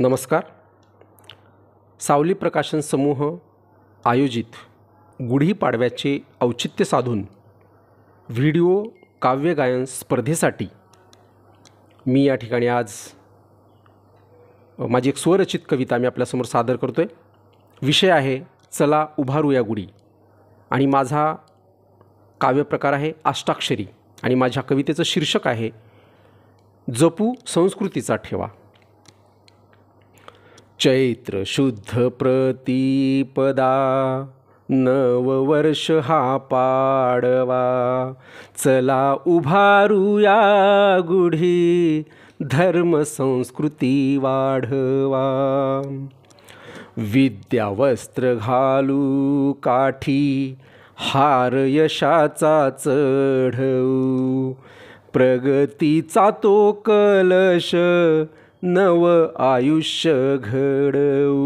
नमस्कार सावली प्रकाशन समूह आयोजित गुढीपाडव्याचे औचित्य साधून व्हिडिओ काव्यगायन स्पर्धेसाठी मी या ठिकाणी आज माझी एक स्वरचित कविता मी आपल्यासमोर सादर करतो आहे विषय आहे चला उभारूया गुढी आणि माझा काव्यप्रकार आहे अष्टाक्षरी आणि माझ्या कवितेचं शीर्षक आहे जपू संस्कृतीचा ठेवा चैत्र शुद्ध प्रतिपदा नववर्ष हा पाडवा चला उभारूया गुढी धर्म संस्कृती वाढवा विद्या वस्त्र घालू काठी हार यशाचा चढवू प्रगतीचा तो कलश नव आयुष्य घडवू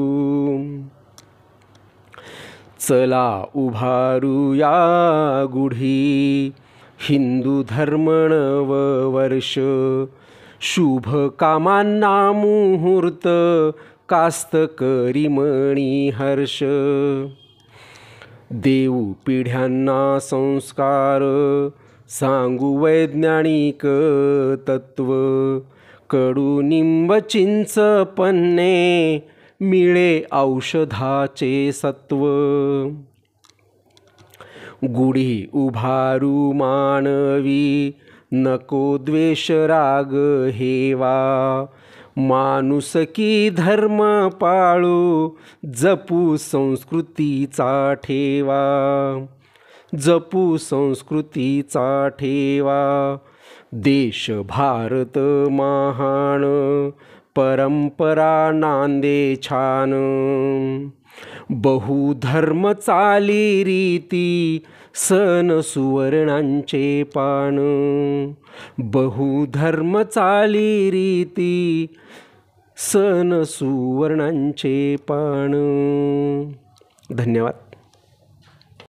चला उभारूया गुढी हिंदू धर्म नव वर्ष शुभ कामांना मुहूर्त कास्त करी मणी हर्ष देऊ पिढ्यांना संस्कार सांगू वैज्ञानिक तत्व कडू निंब चिंच पन्ने मिळे औषधाचे सत्व गुढी उभारू मानवी नको द्वेष राग हेवा की धर्म पाळू जपू संस्कृतीचा ठेवा जपू संस्कृतीचा ठेवा देश भारत महान परंपरा नांदे छान बहुधर्म चाली रीती सन सुवर्णांचे पान बहुधर्म चाली रीती सन सुवर्णांचे पान धन्यवाद